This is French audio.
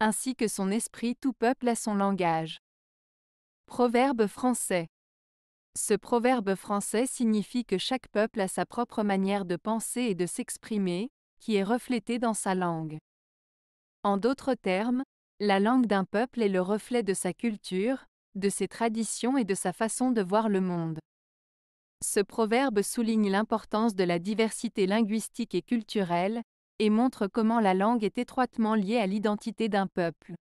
ainsi que son esprit tout peuple a son langage. Proverbe français. Ce proverbe français signifie que chaque peuple a sa propre manière de penser et de s'exprimer, qui est reflétée dans sa langue. En d'autres termes, la langue d'un peuple est le reflet de sa culture, de ses traditions et de sa façon de voir le monde. Ce proverbe souligne l'importance de la diversité linguistique et culturelle, et montre comment la langue est étroitement liée à l'identité d'un peuple.